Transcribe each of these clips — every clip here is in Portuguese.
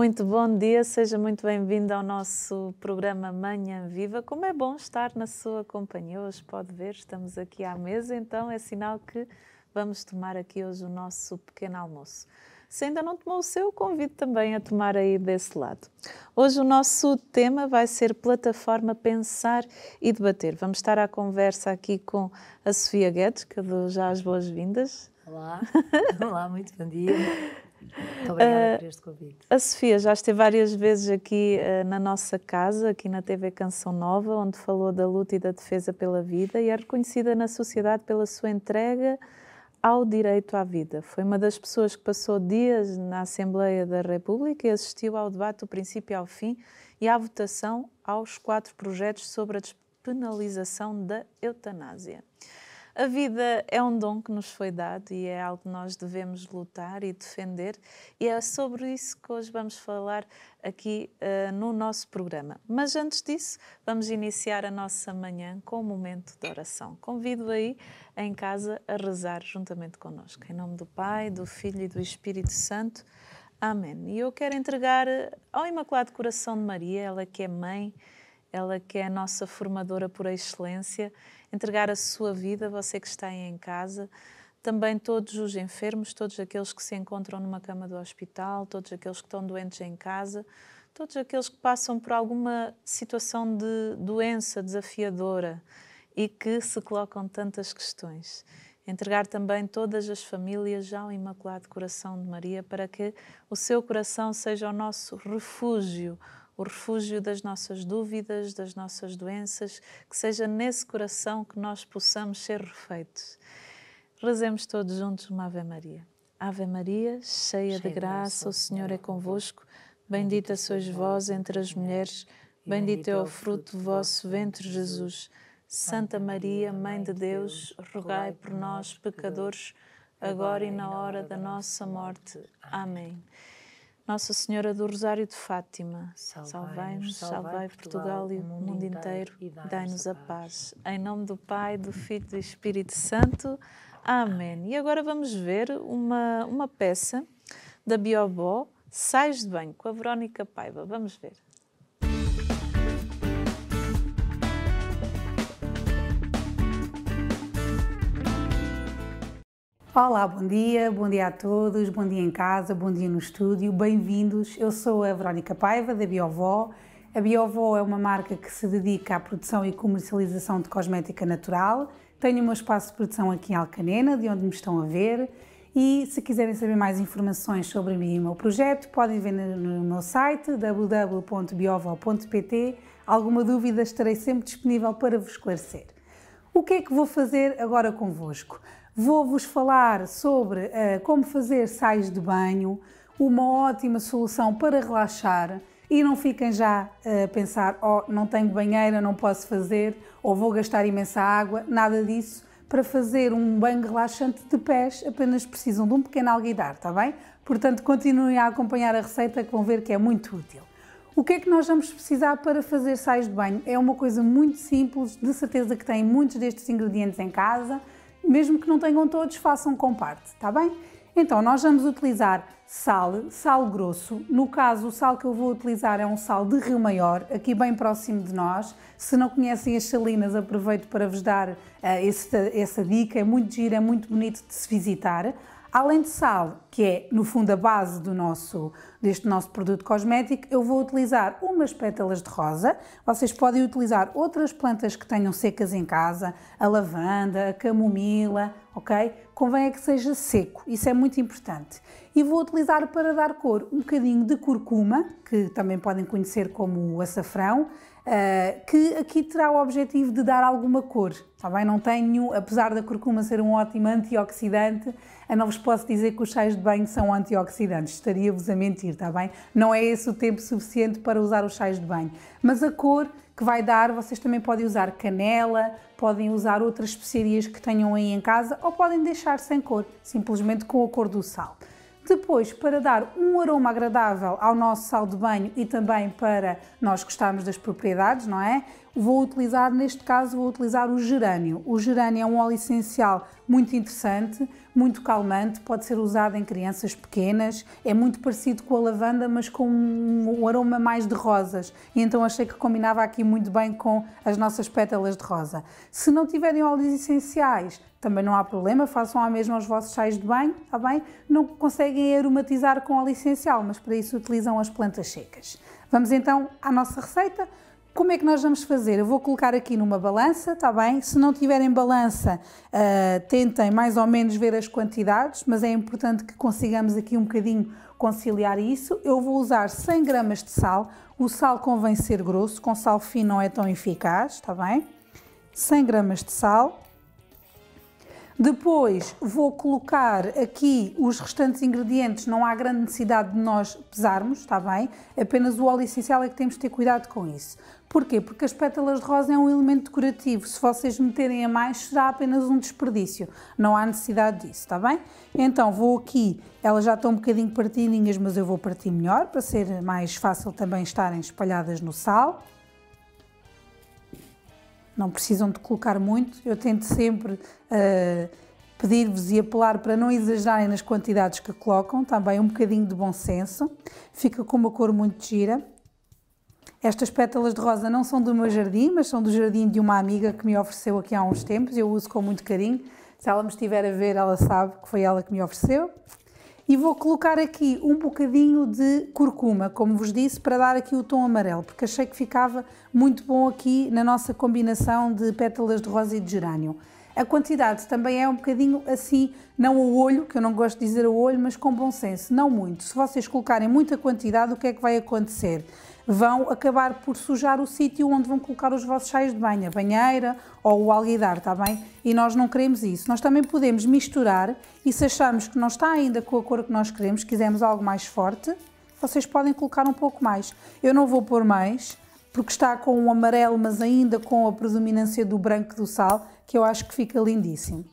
Muito bom dia, seja muito bem-vindo ao nosso programa Manhã Viva. Como é bom estar na sua companhia hoje, pode ver, estamos aqui à mesa, então é sinal que vamos tomar aqui hoje o nosso pequeno almoço. Se ainda não tomou o seu, convido também a tomar aí desse lado. Hoje o nosso tema vai ser plataforma Pensar e Debater. Vamos estar à conversa aqui com a Sofia Guedes, que eu dou já as boas-vindas. Olá, olá, muito bom dia. Muito obrigada uh, por este convite. A Sofia já esteve várias vezes aqui uh, na nossa casa, aqui na TV Canção Nova, onde falou da luta e da defesa pela vida e é reconhecida na sociedade pela sua entrega ao direito à vida. Foi uma das pessoas que passou dias na Assembleia da República e assistiu ao debate do princípio ao fim e à votação aos quatro projetos sobre a despenalização da eutanásia a vida é um dom que nos foi dado e é algo que nós devemos lutar e defender, e é sobre isso que hoje vamos falar aqui uh, no nosso programa. Mas antes disso, vamos iniciar a nossa manhã com um momento de oração. Convido aí em casa a rezar juntamente conosco. Em nome do Pai, do Filho e do Espírito Santo. Amém. E eu quero entregar ao Imaculado Coração de Maria, ela que é mãe ela que é a nossa formadora por excelência, entregar a sua vida, você que está aí em casa, também todos os enfermos, todos aqueles que se encontram numa cama do hospital, todos aqueles que estão doentes em casa, todos aqueles que passam por alguma situação de doença desafiadora e que se colocam tantas questões. Entregar também todas as famílias ao Imaculado Coração de Maria para que o seu coração seja o nosso refúgio, o refúgio das nossas dúvidas, das nossas doenças, que seja nesse coração que nós possamos ser refeitos. Rezemos todos juntos uma Ave Maria. Ave Maria, cheia, cheia de graça, o Senhor é, é convosco. Bendita sois vós entre as mulheres, bendito é, é o fruto do vosso ventre, Jesus. Santa Maria, Mãe de Deus, rogai por nós, pecadores, agora e na hora da nossa morte. Amém. Nossa Senhora do Rosário de Fátima, salvai-nos, salvai Portugal e o mundo inteiro, e dai-nos a paz. Em nome do Pai, do Filho e do Espírito Santo. Amém. E agora vamos ver uma, uma peça da Biobó, Sais de Banho, com a Verónica Paiva. Vamos ver. Olá, bom dia, bom dia a todos, bom dia em casa, bom dia no estúdio, bem-vindos. Eu sou a Verónica Paiva, da Biovó. A Biovó é uma marca que se dedica à produção e comercialização de cosmética natural. Tenho o meu espaço de produção aqui em Alcanena, de onde me estão a ver. E se quiserem saber mais informações sobre mim e o meu projeto, podem ver no meu site www.biovó.pt. Alguma dúvida estarei sempre disponível para vos esclarecer. O que é que vou fazer agora convosco? Vou-vos falar sobre uh, como fazer sais de banho, uma ótima solução para relaxar e não fiquem já eh, a pensar, oh, não tenho banheira, não posso fazer, ou vou gastar imensa água, nada disso. Para fazer um banho relaxante de pés, apenas precisam de um pequeno alguidar, está bem? Portanto, continuem a acompanhar a receita que vão ver que é muito útil. O que é que nós vamos precisar para fazer sais de banho? É uma coisa muito simples, de certeza que têm muitos destes ingredientes em casa, mesmo que não tenham todos, façam com parte, está bem? Então, nós vamos utilizar sal, sal grosso. No caso, o sal que eu vou utilizar é um sal de Rio Maior, aqui bem próximo de nós. Se não conhecem as salinas, aproveito para vos dar uh, essa dica. É muito giro, é muito bonito de se visitar. Além de sal, que é no fundo a base do nosso, deste nosso produto cosmético, eu vou utilizar umas pétalas de rosa. Vocês podem utilizar outras plantas que tenham secas em casa, a lavanda, a camomila, ok? Convém é que seja seco, isso é muito importante. E vou utilizar para dar cor um bocadinho de curcuma, que também podem conhecer como açafrão, eh, que aqui terá o objetivo de dar alguma cor, está bem? Não tenho, apesar da curcuma ser um ótimo antioxidante, eu não vos posso dizer que os chás de banho são antioxidantes, estaria-vos a mentir, está bem? Não é esse o tempo suficiente para usar os chás de banho, mas a cor que vai dar, vocês também podem usar canela, podem usar outras especiarias que tenham aí em casa ou podem deixar sem cor, simplesmente com a cor do sal. Depois, para dar um aroma agradável ao nosso sal de banho e também para nós gostarmos das propriedades, não é? Vou utilizar, neste caso, vou utilizar o gerânio. O gerânio é um óleo essencial muito interessante muito calmante, pode ser usado em crianças pequenas, é muito parecido com a lavanda, mas com um aroma mais de rosas, e então achei que combinava aqui muito bem com as nossas pétalas de rosa. Se não tiverem óleos essenciais, também não há problema, façam a mesma os vossos chás de banho, está bem? Não conseguem aromatizar com óleo essencial, mas para isso utilizam as plantas secas. Vamos então à nossa receita. Como é que nós vamos fazer? Eu vou colocar aqui numa balança, está bem? Se não tiverem balança, uh, tentem mais ou menos ver as quantidades, mas é importante que consigamos aqui um bocadinho conciliar isso. Eu vou usar 100 gramas de sal. O sal convém ser grosso, com sal fino não é tão eficaz, está bem? 100 gramas de sal. Depois vou colocar aqui os restantes ingredientes, não há grande necessidade de nós pesarmos, está bem? Apenas o óleo essencial é que temos de ter cuidado com isso. Porquê? Porque as pétalas de rosa é um elemento decorativo. Se vocês meterem a mais, será apenas um desperdício. Não há necessidade disso, está bem? Então, vou aqui, elas já estão um bocadinho partidinhas, mas eu vou partir melhor, para ser mais fácil também estarem espalhadas no sal. Não precisam de colocar muito. Eu tento sempre uh, pedir-vos e apelar para não exagerarem nas quantidades que colocam. Também um bocadinho de bom senso. Fica com uma cor muito gira. Estas pétalas de rosa não são do meu jardim, mas são do jardim de uma amiga que me ofereceu aqui há uns tempos. Eu uso com muito carinho. Se ela me estiver a ver, ela sabe que foi ela que me ofereceu. E vou colocar aqui um bocadinho de curcuma, como vos disse, para dar aqui o tom amarelo, porque achei que ficava muito bom aqui na nossa combinação de pétalas de rosa e de gerânio. A quantidade também é um bocadinho assim, não ao olho, que eu não gosto de dizer ao olho, mas com bom senso, não muito. Se vocês colocarem muita quantidade, o que é que vai acontecer? vão acabar por sujar o sítio onde vão colocar os vossos sais de banho, a banheira ou o alguidar, está bem? E nós não queremos isso. Nós também podemos misturar e se achamos que não está ainda com a cor que nós queremos, quisermos algo mais forte, vocês podem colocar um pouco mais. Eu não vou pôr mais, porque está com um amarelo, mas ainda com a predominância do branco do sal, que eu acho que fica lindíssimo.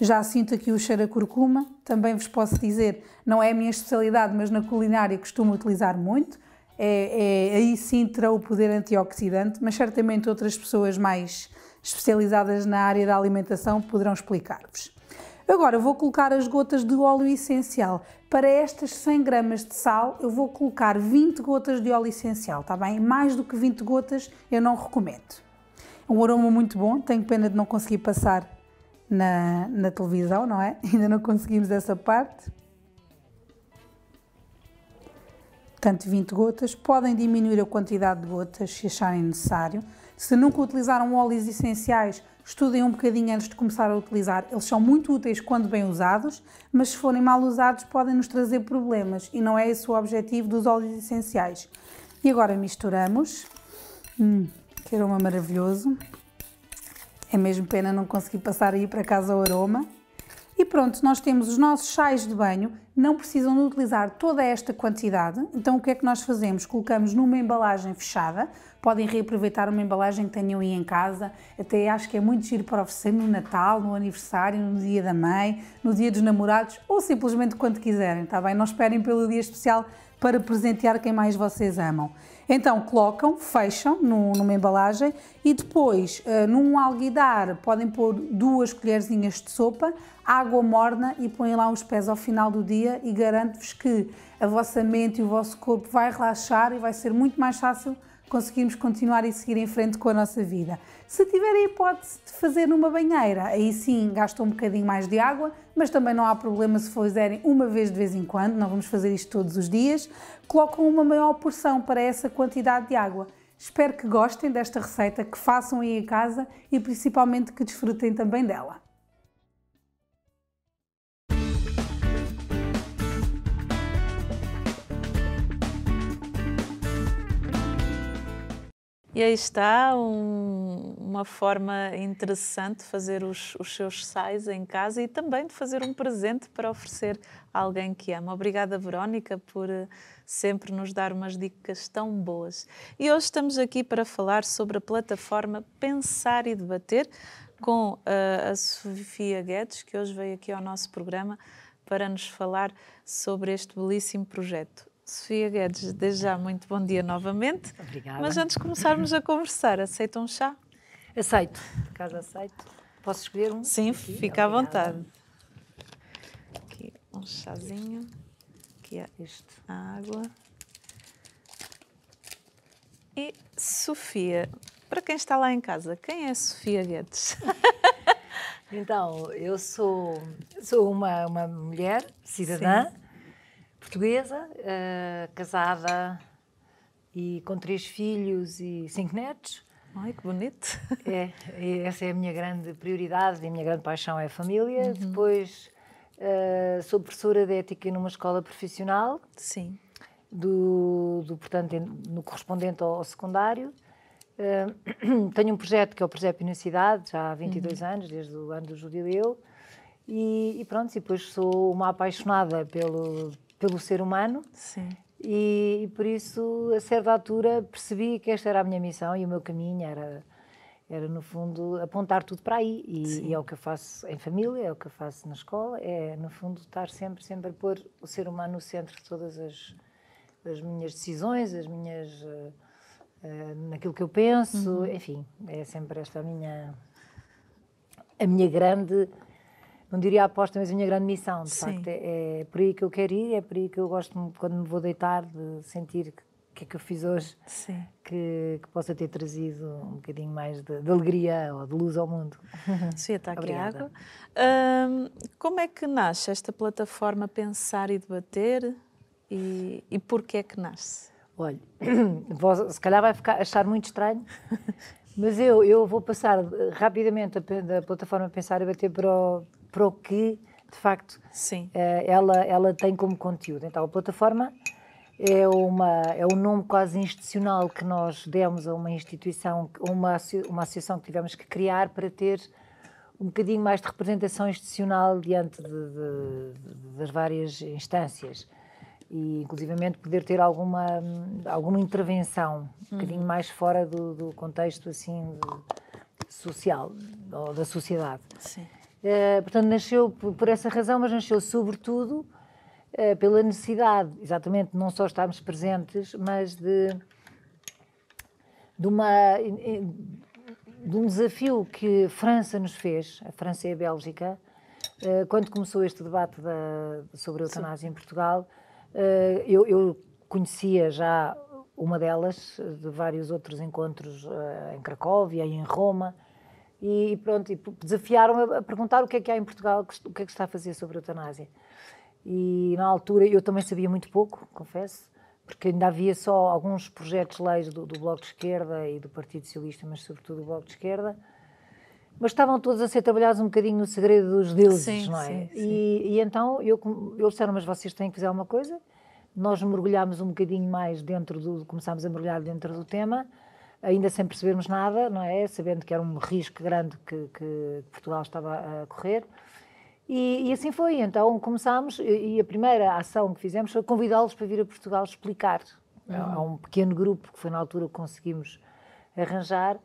Já sinto aqui o cheiro a curcuma, também vos posso dizer, não é a minha especialidade, mas na culinária costumo utilizar muito é, é aí sim terá o poder antioxidante, mas certamente outras pessoas mais especializadas na área da alimentação poderão explicar-vos. Agora vou colocar as gotas de óleo essencial. Para estas 100 gramas de sal, eu vou colocar 20 gotas de óleo essencial, está bem? Mais do que 20 gotas eu não recomendo. um aroma muito bom, tenho pena de não conseguir passar na, na televisão, não é? Ainda não conseguimos essa parte. portanto 20 gotas. Podem diminuir a quantidade de gotas se acharem necessário. Se nunca utilizaram óleos essenciais, estudem um bocadinho antes de começar a utilizar. Eles são muito úteis quando bem usados, mas se forem mal usados podem nos trazer problemas e não é esse o objetivo dos óleos essenciais. E agora misturamos. Hum, que aroma maravilhoso. É mesmo pena não conseguir passar aí para casa o aroma. E pronto, nós temos os nossos chais de banho, não precisam de utilizar toda esta quantidade. Então o que é que nós fazemos? Colocamos numa embalagem fechada, podem reaproveitar uma embalagem que tenham aí em casa, até acho que é muito giro para oferecer no Natal, no aniversário, no dia da mãe, no dia dos namorados ou simplesmente quando quiserem, está bem? Não esperem pelo dia especial para presentear quem mais vocês amam. Então colocam, fecham no, numa embalagem e depois uh, num alguidar podem pôr duas colherzinhas de sopa, água morna e põem lá os pés ao final do dia e garanto-vos que a vossa mente e o vosso corpo vai relaxar e vai ser muito mais fácil conseguirmos continuar e seguir em frente com a nossa vida. Se tiverem hipótese de fazer numa banheira, aí sim gastam um bocadinho mais de água, mas também não há problema se fizerem uma vez de vez em quando, não vamos fazer isto todos os dias. Colocam uma maior porção para essa quantidade de água. Espero que gostem desta receita, que façam aí em casa e principalmente que desfrutem também dela. E aí está um, uma forma interessante de fazer os, os seus sais em casa e também de fazer um presente para oferecer a alguém que ama. Obrigada, Verónica, por eh, sempre nos dar umas dicas tão boas. E hoje estamos aqui para falar sobre a plataforma Pensar e Debater com a, eh, a Sofia Guedes, que hoje veio aqui ao nosso programa para nos falar sobre este belíssimo projeto. Sofia Guedes, desde já muito bom dia novamente. Obrigada. Mas antes de começarmos a conversar, aceita um chá? Aceito, caso aceito. Posso escolher um? Sim, Aqui, fica obrigada. à vontade. Aqui um chazinho. Aqui há é este. a água. E Sofia, para quem está lá em casa, quem é Sofia Guedes? Então, eu sou, sou uma, uma mulher cidadã. Sim portuguesa, uh, casada e com três filhos e cinco netos. Ai, que bonito! É, é essa é a minha grande prioridade, a minha grande paixão é a família. Uhum. Depois uh, sou professora de ética numa escola profissional. Sim. Do, do portanto, no correspondente ao, ao secundário. Uh, tenho um projeto que é o Projeto Universidade, já há 22 uhum. anos, desde o ano do jubileu. E, e, pronto, e depois sou uma apaixonada pelo, pelo ser humano. Sim. E, e, por isso, a certa altura, percebi que esta era a minha missão e o meu caminho era, era no fundo, apontar tudo para aí. E, e é o que eu faço em família, é o que eu faço na escola, é, no fundo, estar sempre, sempre a pôr o ser humano no centro de todas as, as minhas decisões, as minhas. Uh, naquilo que eu penso, uhum. enfim, é sempre esta a minha a minha grande não diria aposta, mas a minha grande missão, de Sim. facto. É, é, por aí que eu quero ir, é por aí que eu gosto, quando me vou deitar, de sentir que que é que eu fiz hoje que, que, possa ter trazido um bocadinho mais de, de, alegria ou de luz ao mundo. Sim, está aqui a água. Hum, como é que nasce esta plataforma Pensar e Debater e, e porquê é que nasce? Olha, vou, se calhar vai ficar, achar muito estranho, mas eu, eu vou passar rapidamente da plataforma Pensar e Debater para o, para o que, de facto, Sim. Eh, ela, ela tem como conteúdo. Então, a plataforma é, uma, é um nome quase institucional que nós demos a uma instituição, uma, uma associação que tivemos que criar para ter um bocadinho mais de representação institucional diante de, de, das várias instâncias e inclusivamente poder ter alguma alguma intervenção um uhum. bocadinho mais fora do, do contexto assim social ou da sociedade. Sim. Eh, portanto, nasceu por essa razão, mas nasceu sobretudo eh, pela necessidade, exatamente, não só estarmos presentes, mas de, de, uma, de um desafio que a França nos fez, a França e a Bélgica, eh, quando começou este debate da, sobre a eutanásia em Portugal, eu, eu conhecia já uma delas, de vários outros encontros em Cracóvia e em Roma, e pronto, e desafiaram-me a perguntar o que é que há em Portugal, o que é que está a fazer sobre a eutanásia. E na altura eu também sabia muito pouco, confesso, porque ainda havia só alguns projetos leis do, do Bloco de Esquerda e do Partido Socialista, mas sobretudo do Bloco de Esquerda. Mas estavam todos a ser trabalhados um bocadinho no segredo dos deuses, sim, não é? Sim, sim. E, e, então eu, eles disseram, mas vocês têm que fazer alguma coisa. Nós mergulhámos um bocadinho mais dentro do. começámos a mergulhar dentro do tema ainda sem percebermos nada, não é? Sabendo que era um risco grande que, que Portugal estava a correr. E, e, assim foi. Então começámos, e a primeira ação que fizemos foi convidá-los para vir a Portugal explicar uhum. É a é um pequeno grupo, que foi na altura que conseguimos arranjar, uh,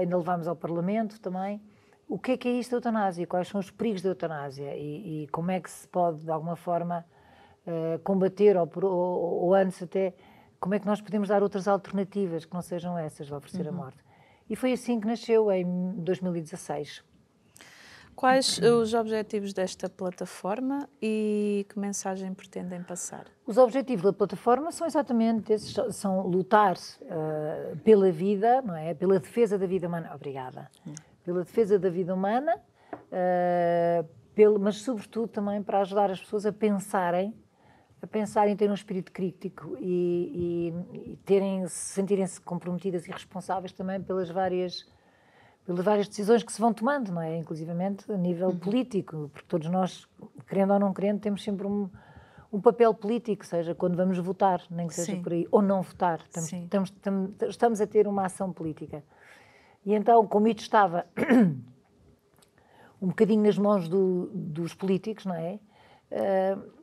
ainda levámos ao Parlamento também, o que é que é isto da eutanásia, quais são os perigos da eutanásia e, e como é que se pode, de alguma forma, uh, combater, ou, ou, ou antes até, como é que nós podemos dar outras alternativas que não sejam essas de oferecer uhum. a morte? E foi assim que nasceu em 2016. Quais os objetivos desta plataforma e que mensagem pretendem passar? Os objetivos da plataforma são exatamente esses, são lutar uh, pela vida, não é? Pela defesa da vida humana. Obrigada. Hum. Pela defesa da vida humana, uh, pelo, mas sobretudo também para ajudar as pessoas a pensarem a pensar em ter um espírito crítico e, e, e terem sentirem-se comprometidas e responsáveis também pelas várias pelas várias decisões que se vão tomando, não é? Inclusivamente a nível uhum. político, porque todos nós, querendo ou não querendo, temos sempre um, um papel político, seja quando vamos votar, nem que seja Sim. por aí, ou não votar, estamos, estamos, estamos, a ter uma ação política. E então, como isto estava um bocadinho nas mãos do, dos políticos, não é? Uh,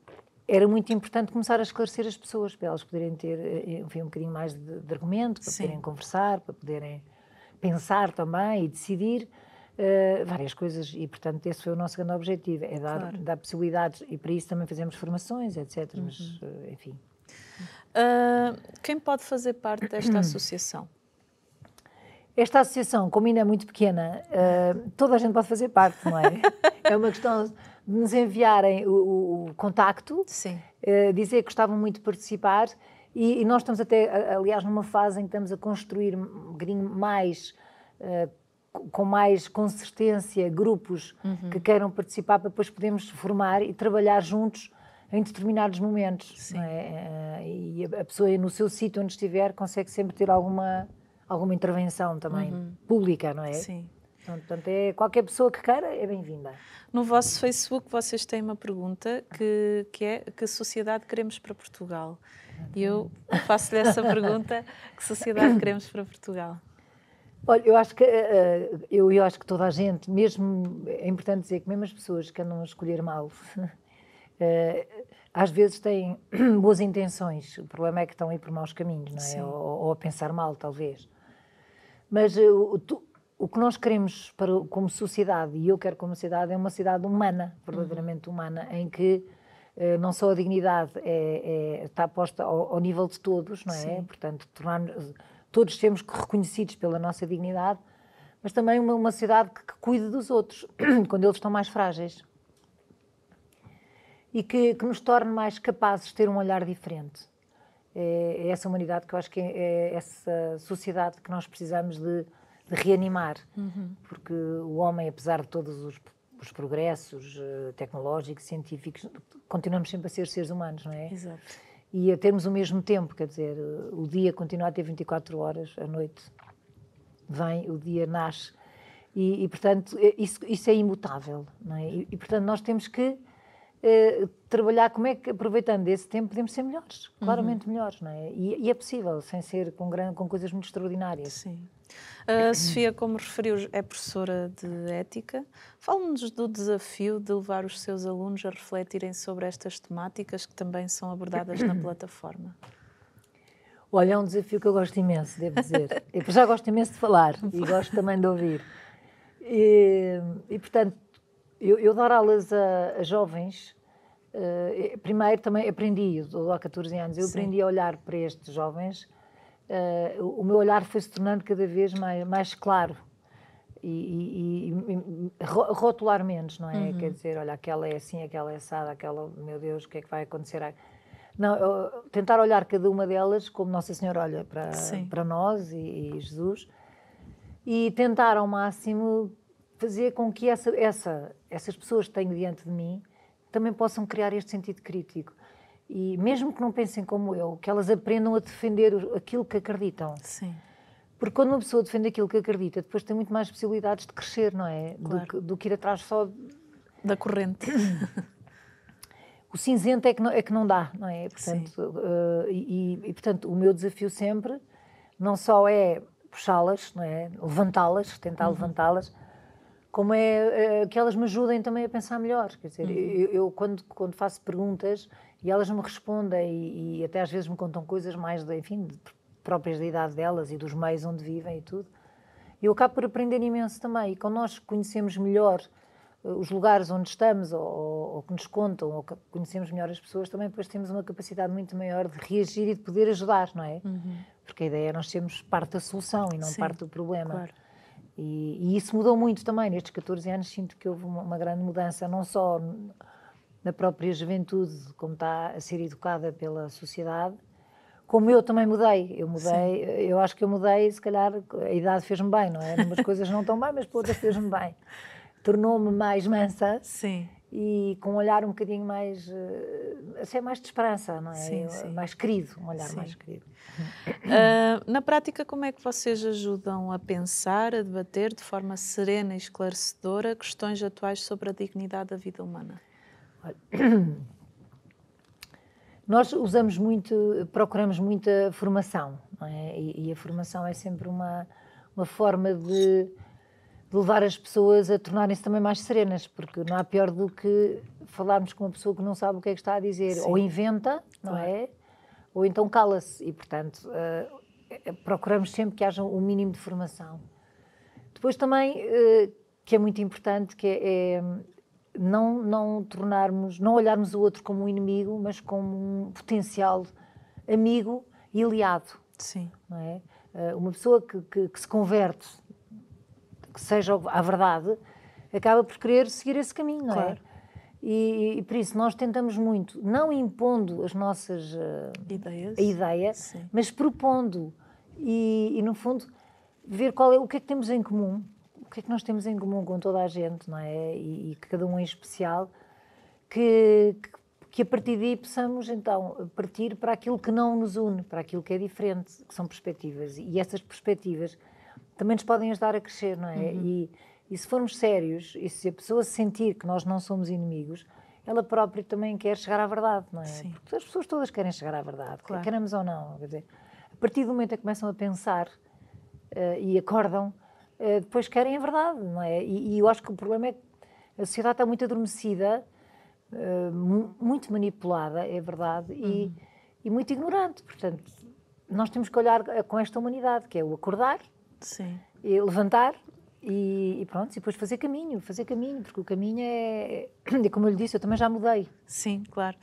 era muito importante começar a esclarecer as pessoas, para elas poderem ter eh, enfim, um bocadinho mais de, de argumento, para Sim. poderem conversar, para poderem pensar também e decidir uh, várias coisas. E, portanto, esse foi o nosso grande objetivo: é dar, claro. dar possibilidades. E para isso também fazemos formações, etc. Uhum. Mas, uh, eh, enfim. Uh, quem pode fazer parte desta associação? Esta associação, como ainda é muito pequena, toda a gente pode fazer parte, não é? é uma questão nos enviarem o, o, o contacto, eh, dizer que gostavam muito de participar. E, e, nós estamos até, aliás, numa fase em que estamos a construir um bocadinho mais, uh, com mais consistência, grupos uhum. que queiram participar para depois podermos formar e trabalhar juntos em determinados momentos. É? Eh, e a pessoa, no seu sítio onde estiver, consegue sempre ter alguma, alguma intervenção também uhum. pública, não é? Sim portanto, é, qualquer pessoa que queira é bem-vinda. No vosso Facebook vocês têm uma pergunta que, que é que sociedade queremos para Portugal? E eu faço-lhe essa pergunta, que sociedade queremos para Portugal? Olha, eu acho que eh, eh, eu, eu acho que toda a gente, mesmo é importante dizer que mesmo as pessoas que andam a escolher mal, eh, às vezes têm boas intenções. O problema é que estão a ir por maus caminhos, não é? Ou, ou, a pensar mal, talvez. Mas tu, o que nós queremos para, como sociedade, e eu quero como sociedade, é uma sociedade humana, verdadeiramente uhum. humana, em que eh, não só a dignidade é, é, está posta ao, ao, nível de todos, não é? Sim. Portanto, tornar, todos temos que reconhecidos pela nossa dignidade, mas também uma, uma sociedade que, que cuide dos outros, quando eles estão mais frágeis. E que, que nos torne mais capazes de ter um olhar diferente. É, é essa humanidade que eu acho que é, é essa sociedade que nós precisamos de de reanimar, uhum. porque o homem, apesar de todos os, os progressos uh, tecnológicos, científicos, continuamos sempre a ser seres humanos, não é? Exato. E a termos o mesmo tempo, quer dizer, o dia continua a ter 24 horas, a noite vem, o dia nasce, e, e portanto, é, isso, isso é imutável, não é? E, e portanto, nós temos que eh, trabalhar como é que, aproveitando esse tempo, podemos ser melhores, uhum. claramente uhum. melhores, não é? E, e, é possível, sem ser com, grande, com coisas muito extraordinárias. Sim. A Sofia, como referiu, é professora de ética. Fale-nos do desafio de levar os seus alunos a refletirem sobre estas temáticas que também são abordadas na plataforma. Olha, é um desafio que eu gosto imenso, devo dizer. Eu já gosto imenso de falar e gosto também de ouvir. E, e portanto, eu, eu, dar aulas a, a jovens Uh, primeiro também aprendi, há 14 anos, eu Sim. aprendi a olhar para estes jovens, uh, o meu olhar foi se tornando cada vez mais, mais claro e, e, e, rotular menos, não é? Uhum. Quer dizer, olha, aquela é assim, aquela é assada, aquela, meu Deus, o que é que vai acontecer? Ah, não, eu, tentar olhar cada uma delas como Nossa Senhora olha para, para nós e, e Jesus e tentar ao máximo fazer com que essa, essa, essas pessoas que tenho diante de mim também possam criar este sentido crítico. E mesmo que não pensem como eu, que elas aprendam a defender aquilo que acreditam. Sim. Porque quando uma pessoa defende aquilo que acredita, depois tem muito mais possibilidades de crescer, não é? Claro. Do, que, do, que, ir atrás só da corrente. o cinzento é que não, é que não dá, não é? Portanto, uh, e, e, portanto, o meu desafio sempre não só é puxá-las, não é? Levantá-las, tentar uhum. levantá-las, como é eh, que elas me ajudem também a pensar melhor. Quer dizer, uhum. eu, eu, quando, quando faço perguntas e elas me respondem e, e até às vezes me contam coisas mais, de, enfim, de, próprias da idade delas e dos meios onde vivem e tudo, eu acabo por aprender imenso também. E quando nós conhecemos melhor eh, os lugares onde estamos ou, ou que nos contam ou que conhecemos melhor as pessoas, também depois temos uma capacidade muito maior de reagir e de poder ajudar, não é? Uhum. Porque a ideia é nós sermos parte da solução e não Sim, parte do problema. Claro. E, e, isso mudou muito também. Nestes 14 anos sinto que houve uma, uma, grande mudança, não só na própria juventude, como está a ser educada pela sociedade, como eu também mudei. Eu mudei, Sim. eu acho que eu mudei, se calhar a idade fez-me bem, não é? Numas coisas não tão bem, mas por outras fez-me bem. Tornou-me mais mansa. Sim e com um olhar um bocadinho mais eh, assim, mais de esperança, não é? Sim, sim. Mais querido, um olhar sim. mais querido. Uh, na prática, como é que vocês ajudam a pensar, a debater de forma serena e esclarecedora questões atuais sobre a dignidade da vida humana? Nós usamos muito, procuramos muita formação, é? e, e, a formação é sempre uma, uma forma de de levar as pessoas a tornarem-se também mais serenas, porque não há pior do que falarmos com uma pessoa que não sabe o que é que está a dizer, Sim. ou inventa, não claro. é? Ou então cala-se. E, portanto, uh, procuramos sempre que haja o um mínimo de formação. Depois também, eh, que é muito importante, que é, é não, não tornarmos, não olharmos o outro como um inimigo, mas como um potencial amigo e aliado. Sim. Não é? Eh, uma pessoa que, que, que se converte que seja a verdade, acaba por querer seguir esse caminho, não é? claro. é? E, e, por isso nós tentamos muito, não impondo as nossas uh, ideias, a ideia, mas propondo e, e, no fundo ver qual é o que é que temos em comum, o que é que nós temos em comum com toda a gente, não é? E, e cada um em especial, que, que a partir daí possamos então partir para aquilo que não nos une, para aquilo que é diferente, que são perspectivas e essas perspectivas também nos podem ajudar a crescer, não é? Uhum. E, e se formos sérios, e se a pessoa sentir que nós não somos inimigos, ela própria também quer chegar à verdade, não é? Sim. Porque as pessoas todas querem chegar à verdade, claro. queremos ou não. Quer dizer, a partir do momento em que começam a pensar uh, e acordam, uh, depois querem a verdade, não é? E, e, eu acho que o problema é que a sociedade está muito adormecida, uh, muito manipulada, é verdade, uhum. e, e muito ignorante. Portanto, nós temos que olhar com esta humanidade, que é o acordar, Sim. E levantar e, e, pronto, e depois fazer caminho, fazer caminho, porque o caminho é, é como eu lhe disse, eu também já mudei. Sim, claro.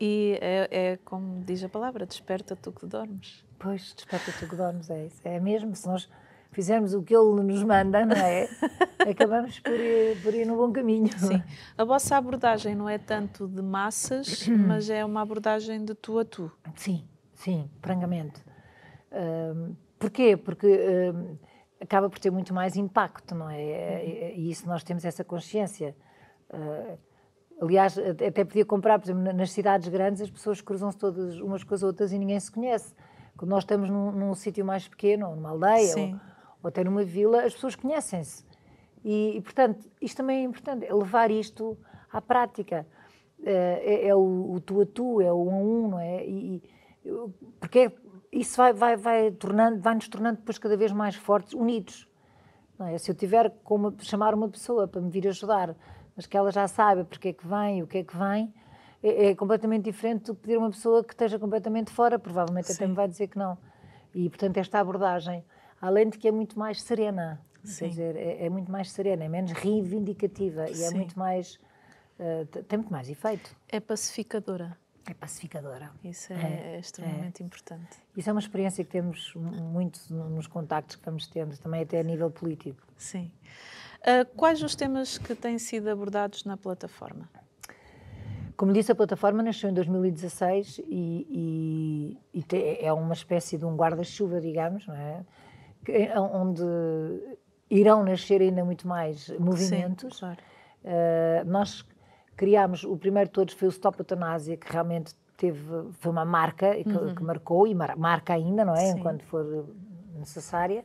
E é, é como diz a palavra, desperta tu que dormes. Pois, desperta tu que dormes, é isso. É mesmo, se nós fizermos o que ele nos manda, não é? Acabamos por ir, por ir no bom caminho. Sim. A vossa abordagem não é tanto de massas, mas é uma abordagem de tu a tu. Sim, sim, francamente. Um, Porquê? Porque eh, acaba por ter muito mais impacto, não é? E isso nós temos essa consciência. Uh, aliás, eh, até podia comprar, por exemplo, nas cidades grandes as pessoas cruzam-se todas umas com as outras e ninguém se conhece. Quando nós estamos num, num sítio mais pequeno, numa aldeia, ou, ou, até numa vila, as pessoas conhecem-se. E, e, portanto, isto também é importante, é levar isto à prática. É, é, o, o tu a tu, é o um a um, não é? E, e porque é isso vai, vai, vai, tornando, vai nos tornando depois cada vez mais fortes, unidos. É? Se eu tiver como chamar uma pessoa para me vir ajudar, mas que ela já saiba porque é que vem, o que é que vem, é, é completamente diferente do que pedir uma pessoa que esteja completamente fora, provavelmente Sim. até me vai dizer que não. E, portanto, esta abordagem, além de que é muito mais serena, Sim. Dizer, é, é, muito mais serena, é menos reivindicativa Sim. e é muito mais. Uh, tem muito mais efeito. É pacificadora é pacificadora. Isso é, é extremamente é. importante. Isso é uma experiência que temos muito nos contactos que estamos tendo, também até a nível político. Sim. Uh, quais os temas que têm sido abordados na plataforma? Como disse, a plataforma nasceu em 2016 e, e, e te, é uma espécie de um guarda-chuva, digamos, não é? Que, é, onde irão nascer ainda muito mais movimentos. Sim, claro. Uh, nós criámos, o primeiro de todos foi o Stop Eutanásia, que realmente teve, foi uma marca que, uhum. que marcou e mar, marca ainda, não é? Sim. Enquanto for eh, necessária.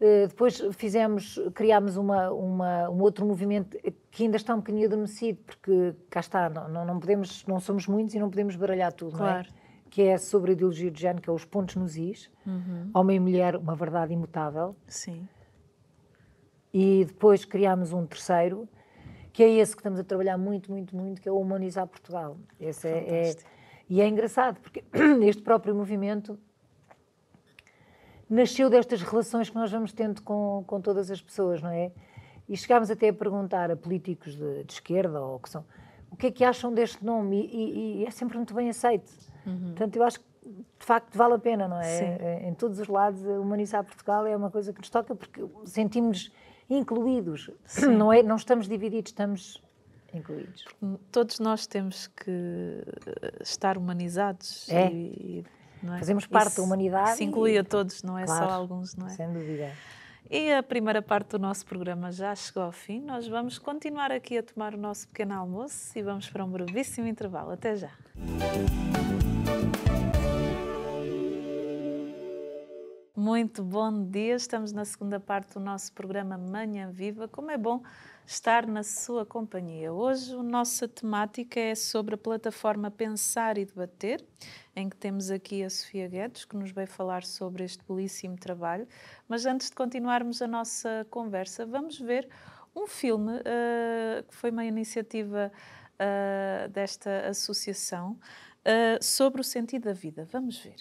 Eh, depois fizemos, criámos uma, uma, um outro movimento que ainda está um bocadinho adormecido, porque cá está, não, não podemos, não somos muitos e não podemos baralhar tudo, claro. não é? que é sobre a ideologia de género, que é os pontos nos is, uhum. homem e mulher, uma verdade imutável. Sim. E depois criámos um terceiro, que é esse que estamos a trabalhar muito, muito, muito, que é o Humanizar Portugal. Esse é, é, e é engraçado, porque este próprio movimento nasceu destas relações que nós vamos tendo com, com todas as pessoas, não é? E chegámos até a perguntar a políticos de, de esquerda ou que são o que é que acham deste nome e, e, e é sempre muito bem aceito. Uhum. Portanto, eu acho que de facto vale a pena, não é? Sim. É, é, em todos os lados, humanizar Portugal é uma coisa que nos toca porque sentimos incluídos. Sim. Não, é, não estamos divididos, estamos incluídos. Todos nós temos que eh, estar humanizados. É. E, é? Fazemos parte Isso da humanidade. Se inclui e... a todos, não é claro, só alguns, não é? Sem dúvida. E a primeira parte do nosso programa já chegou ao fim. Nós vamos continuar aqui a tomar o nosso pequeno almoço e vamos para um brevíssimo intervalo. Até já. Muito bom dia, estamos na segunda parte do nosso programa Manhã Viva. Como é bom estar na sua companhia. Hoje a nossa temática é sobre a plataforma Pensar e Debater, em que temos aqui a Sofia Guedes, que nos vai falar sobre este belíssimo trabalho. Mas antes de continuarmos a nossa conversa, vamos ver um filme uh, que foi uma iniciativa uh, desta associação uh, sobre o sentido da vida. Vamos ver.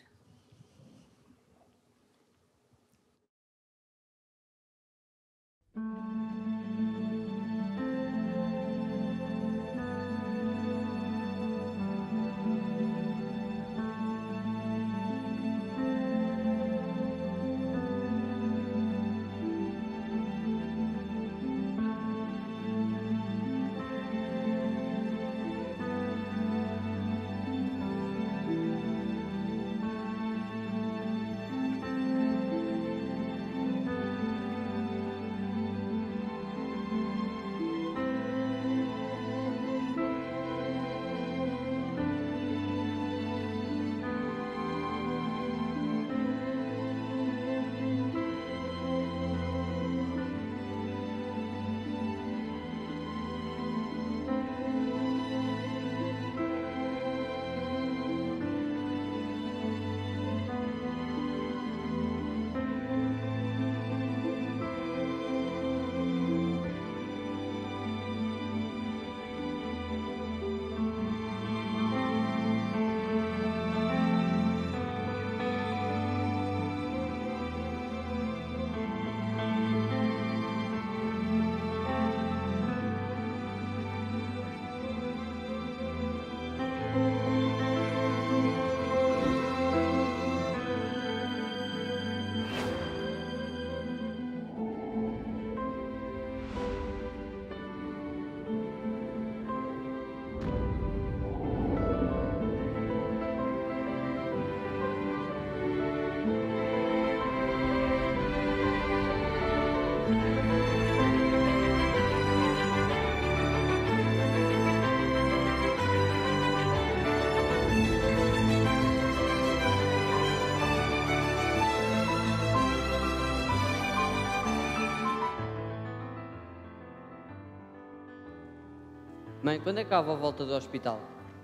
Mãe, quando é que a avó volta do hospital?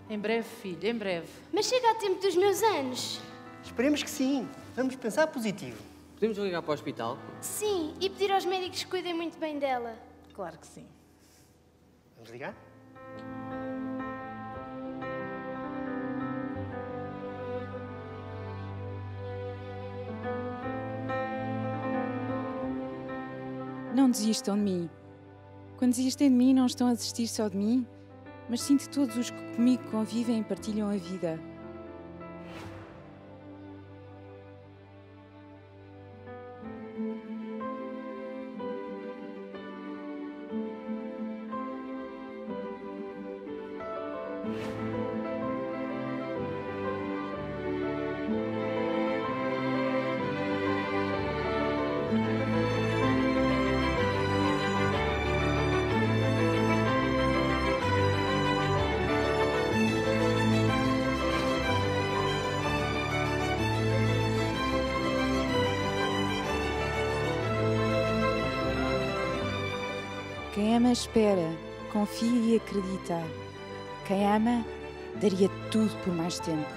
Em breve, filho, em breve. Mas chega a tempo dos meus anos. Esperemos que sim. Vamos pensar positivo. Podemos ligar para o hospital? Sim, e pedir aos médicos que cuidem muito bem dela. Claro que sim. Vamos ligar? Não desistam de mim. Quando existem de mim, não estão a desistir só de mim, mas sim de todos os que comigo convivem e partilham a vida. Quem ama, espera, confia e acredita. Quem ama, daria tudo por mais tempo.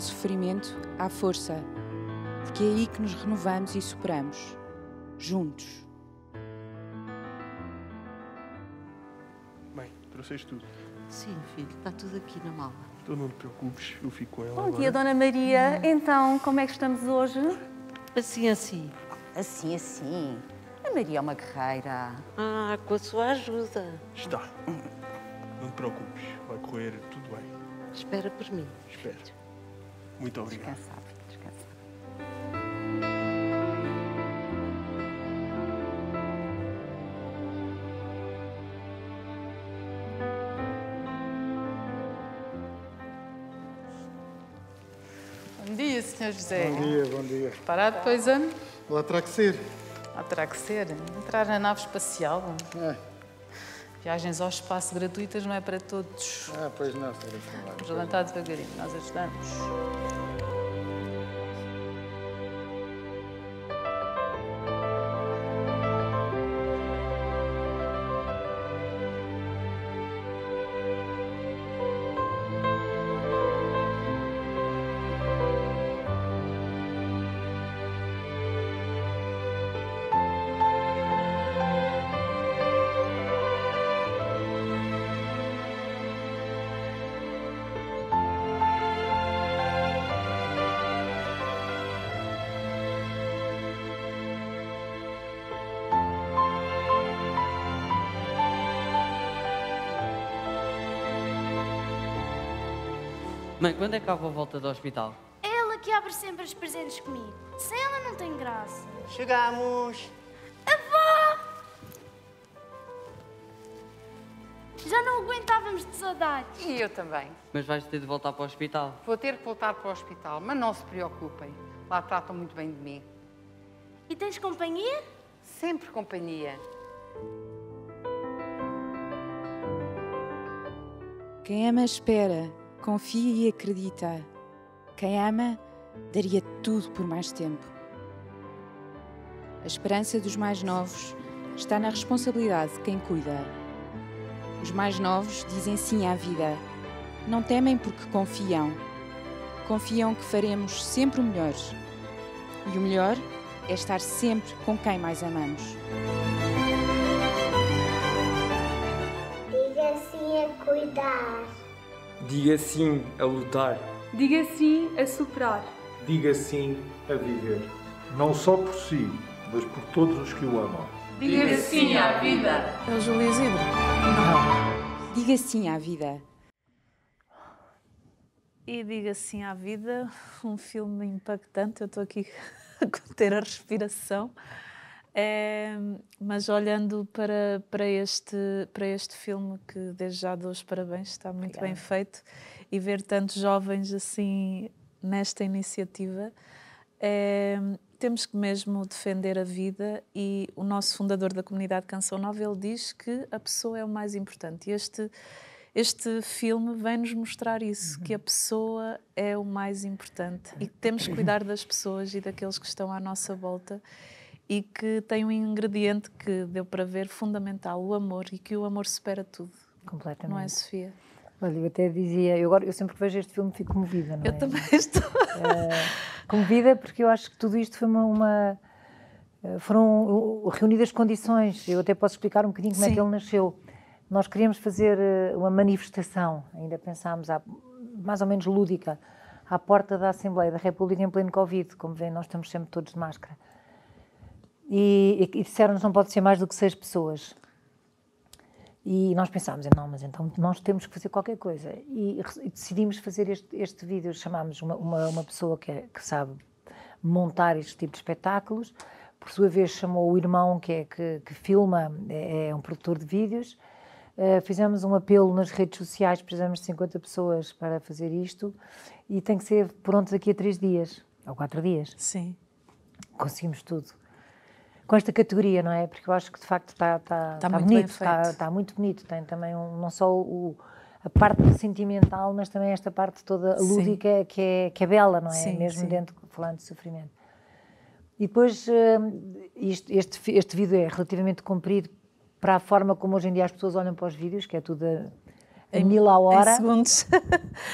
sofrimento, há força. Porque é aí que nos renovamos e superamos. Juntos. Mãe, trouxeste tudo? Sim, filho, está tudo aqui na mala. Então não te preocupes, eu fico com ela. Bom agora. dia, Dona Maria. Então, como é que estamos hoje? Assim, assim. Assim, assim. A Maria é uma guerreira. Ah, com a sua ajuda. Está. Não te preocupes, vai correr tudo bem. Espera por mim. Espera. Muito obrigado. Descansar, descansar. Bom dia, Sr. José. Bom dia, bom dia. Parado que ser. Lá Vou que ser. Entrar na nave espacial? É. Viagens ao espaço gratuitas não é para todos. Ah, pois não, senhora. Vamos levantar devagarinho, nós ajudamos. mãe, quando é que a avó volta do hospital? É ela que abre sempre os presentes comigo. Sem ela não tem graça. Chegamos! Avó! Já não aguentávamos de saudade E eu também. Mas vais ter de voltar para o hospital. Vou ter que voltar para o hospital, mas não se preocupem. Lá tratam muito bem de mim. E tens companhia? Sempre companhia. Quem ama espera Confia e acredita. Quem ama daria tudo por mais tempo. A esperança dos mais novos está na responsabilidade de quem cuida. Os mais novos dizem sim à vida. Não temem porque confiam. Confiam que faremos sempre o melhor. E o melhor é estar sempre com quem mais amamos. Diga sim a cuidar. Diga sim a lutar. Diga sim a superar. Diga sim a viver. Não só por si, mas por todos os que o amam. Diga, sim à vida. É o Júlio Isidro. Não. Diga sim à vida. E diga sim à vida, um filme impactante. Eu estou aqui a conter a respiração. É, mas olhando para, para, este, para este filme, que desde já dou os parabéns, está muito Obrigada. bem feito, e ver tantos jovens assim nesta iniciativa, é, temos que mesmo defender a vida e o nosso fundador da comunidade Canção Nova, ele diz que a pessoa é o mais importante. E este, este filme vem-nos mostrar isso, uhum. que a pessoa é o mais importante e que temos que cuidar das pessoas e daqueles que estão à nossa volta e que tem um ingrediente que deu para ver fundamental, o amor, e que o amor supera tudo. Completamente. Não é, Sofia? Olha, eu até dizia, eu, agora, eu sempre que vejo este filme fico comovida, não eu é? Eu também estou. É, eh, comovida porque eu acho que tudo isto foi uma, uma eh, foram eh, reunidas condições. Eu até posso explicar um bocadinho como Sim. é que ele nasceu. Nós queríamos fazer uma manifestação, ainda pensámos, mais ou menos lúdica, à porta da Assembleia da República em pleno Covid. Como vêem, nós estamos sempre todos de máscara e, e disseram-nos não pode ser mais do que seis pessoas. E nós pensámos, não, mas então nós temos que fazer qualquer coisa. E, e decidimos fazer este, este vídeo. Chamámos uma, uma, uma pessoa que, é, que sabe montar este tipo de espetáculos. Por sua vez, chamou o irmão, que, é, que, que filma, é, é, um produtor de vídeos. Uh, fizemos um apelo nas redes sociais, precisamos de 50 pessoas para fazer isto. E tem que ser pronto daqui a três dias, ou quatro dias. Sim. Conseguimos tudo com esta categoria, não é? Porque eu acho que de facto está, está, está, está muito bonito, está, está, muito bonito. Tem também um, não só o, a parte sentimental, mas também esta parte toda lúdica que é, que é bela, não é? Sim, Mesmo sim. dentro, falando de sofrimento. E depois, hum, este, este, este vídeo é relativamente comprido para a forma como hoje em dia as pessoas olham para os vídeos, que é tudo a, a em, mil a hora. Em segundos.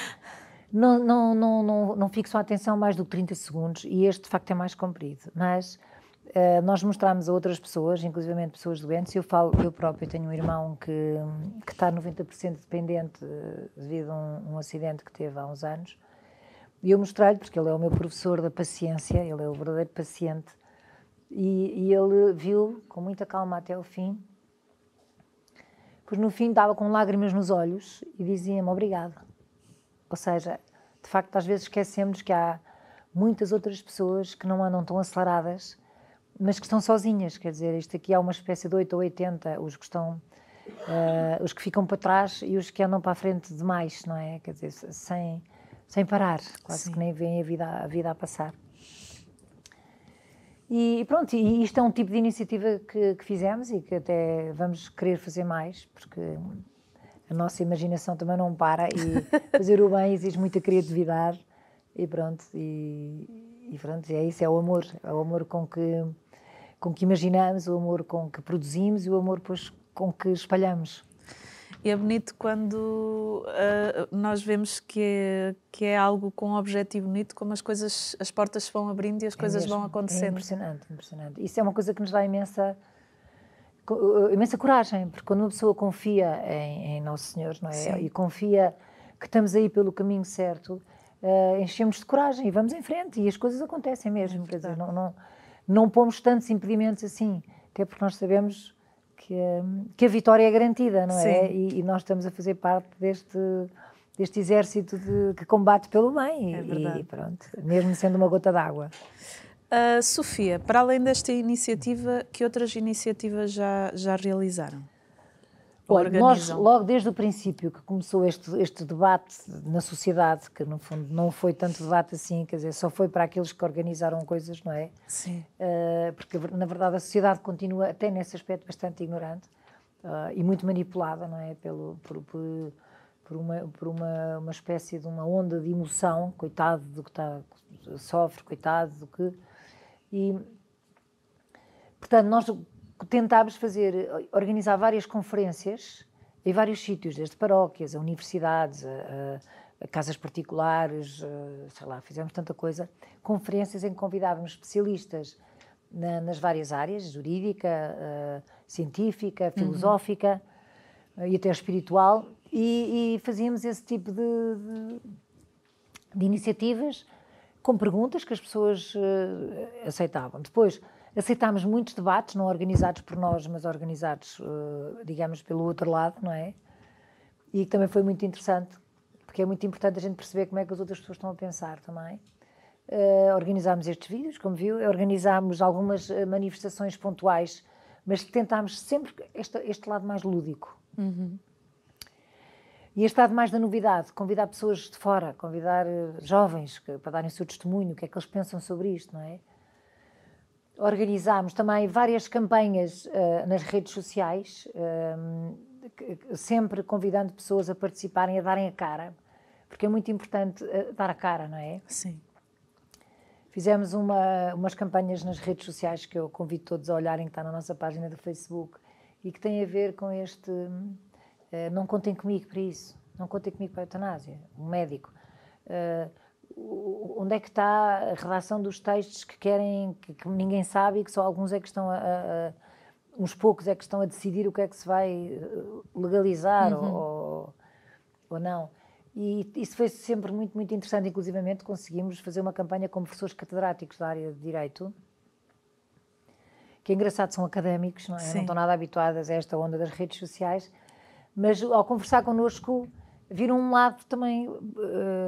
não, não, não, não, não a atenção mais do que 30 segundos e este de facto é mais comprido. Mas eh, nós mostramos a outras pessoas, inclusive pessoas doentes. Eu falo, eu próprio tenho um irmão que, que está 90% dependente eh, devido a um, um, acidente que teve há uns anos. E eu mostrei-lhe, porque ele é o meu professor da paciência, ele é o verdadeiro paciente. E, e ele viu com muita calma até o fim. Pois no fim estava com lágrimas nos olhos e dizia-me obrigado. Ou seja, de facto, às vezes esquecemos que há muitas outras pessoas que não andam tão aceleradas mas que estão sozinhas, quer dizer, isto aqui há é uma espécie de 8 ou 80, os que estão, uh, os que ficam para trás e os que andam para a frente demais, não é? Quer dizer, sem, sem parar, quase Sim. que nem veem a vida, a vida a passar. E pronto, e isto é um tipo de iniciativa que, que fizemos e que até vamos querer fazer mais, porque a nossa imaginação também não para e fazer o bem exige muita criatividade e pronto, e, e pronto, é isso, é o amor, é o amor com que com que imaginamos, o amor com que produzimos e o amor pois, com que espalhamos. E é bonito quando uh, nós vemos que é, que é algo com um objetivo bonito, como as coisas, as portas se vão abrindo e as é coisas mesmo, vão é acontecendo. É impressionante, impressionante. Isso é uma coisa que nos dá imensa ah, imensa coragem, porque quando uma pessoa confia em, em Nosso Senhor, não é? Sim. E confia que estamos aí pelo caminho certo, uh, ah, enchemos de coragem e vamos em frente e as coisas acontecem mesmo. É quer dizer, é não, não não pomos tantos impedimentos assim, até porque nós sabemos que, hum, que a vitória é garantida, não é? Sim. é? E, e, nós estamos a fazer parte deste deste exército de, que combate pelo bem é e, e pronto, mesmo sendo uma gota d'água. Uh, Sofia, para além desta iniciativa, que outras iniciativas já, já realizaram? Olha, nós, logo desde o princípio que começou este, este debate na sociedade, que no fundo não foi tanto debate assim, quer dizer, só foi para aqueles que organizaram coisas, não é? Sim. Uh, porque, na verdade, a sociedade continua, até nesse aspecto, bastante ignorante uh, e muito manipulada, não é? Pelo, por, por, por, uma, por uma, uma espécie de uma onda de emoção, coitado do que está, sofre, coitado do que. E, portanto, nós tentámos fazer, eh, organizar várias conferências em vários sítios, desde paróquias, a universidades, a, a, a casas particulares, a, eh, sei lá, fizemos tanta coisa. Conferências em que convidávamos especialistas na, nas várias áreas, jurídica, eh, científica, uhum. filosófica uhum. e até espiritual, e, e, fazíamos esse tipo de, de, de iniciativas com perguntas que as pessoas aceitavam. Depois, Aceitámos muitos debates, não organizados por nós, mas organizados, eh, digamos, pelo outro lado, não é? E que também foi muito interessante, porque é muito importante a gente perceber como é que as outras pessoas estão a pensar também. Uh, organizámos estes vídeos, como viu, organizámos algumas eh, manifestações pontuais, mas tentámos sempre este, este lado mais lúdico. Uhum. E este lado mais da novidade, convidar pessoas de fora, convidar jovens que, para darem o seu testemunho, o que é que eles pensam sobre isto, não é? organizámos também várias campanhas uh, nas redes sociais, eh, sempre convidando pessoas a participarem, a darem a cara, porque é muito importante uh, dar a cara, não é? Sim. Fizemos uma, umas campanhas nas redes sociais que eu convido todos a olharem, que está na nossa página do Facebook, e que tem a ver com este. não contem comigo para isso, não contem comigo para a eutanásia, um médico. Uh, onde é que está a redação dos textos que querem, que, que ninguém sabe e que só alguns é que estão a, a, uns poucos é que estão a decidir o que é que se vai eh, legalizar uhum. ou, ou não. E isso foi sempre muito, muito interessante. Inclusivamente conseguimos fazer uma campanha com professores catedráticos da área de Direito, que é engraçado, são académicos, não, é? não estão nada habituadas a esta onda das redes sociais, mas ao conversar connosco viram um lado também uh,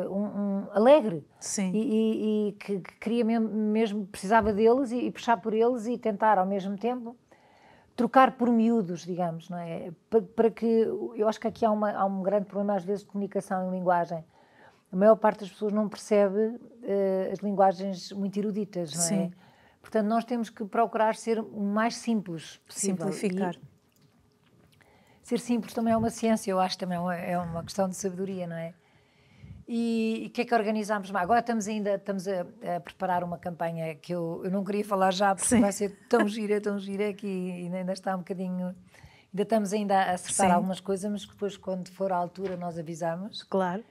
um, um alegre Sim. E, e, e que, queria mesmo, mesmo, precisava deles e, e puxar por eles e tentar ao mesmo tempo trocar por miúdos, digamos, não é? Para, para que eu acho que aqui há, uma, há, um grande problema às vezes de comunicação e linguagem. A maior parte das pessoas não percebe uh, as linguagens muito eruditas, não é? Sim. é? Portanto, nós temos que procurar ser o mais simples possível. Simplificar. E, ser simples também é uma ciência, eu acho também é, é uma, questão de sabedoria, não é? E o que é que organizámos mais? Agora estamos ainda estamos a, a, preparar uma campanha que eu, eu não queria falar já, porque Sim. vai ser tão gira, tão gira que ainda está um bocadinho. Ainda estamos ainda a acertar Sim. algumas coisas, mas depois, quando for à altura, nós avisamos. Claro.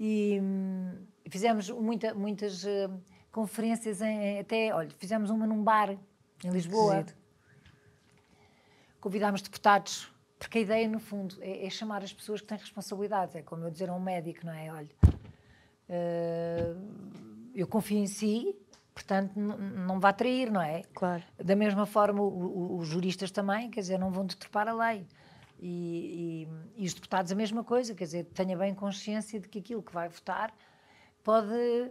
E hum, fizemos muita, muitas eh, conferências, em, até, olha, fizemos uma num bar em Lisboa. Convidámos deputados porque a ideia, no fundo, é, é, chamar as pessoas que têm responsabilidades. É como eu dizer a um médico, não é? Olha, uh, eu confio em si, portanto, não vá trair, não é? Claro. Da mesma forma, o, o, os juristas também, quer dizer, não vão deturpar a lei. E, e, e, os deputados, a mesma coisa, quer dizer, tenha bem consciência de que aquilo que vai votar pode uh,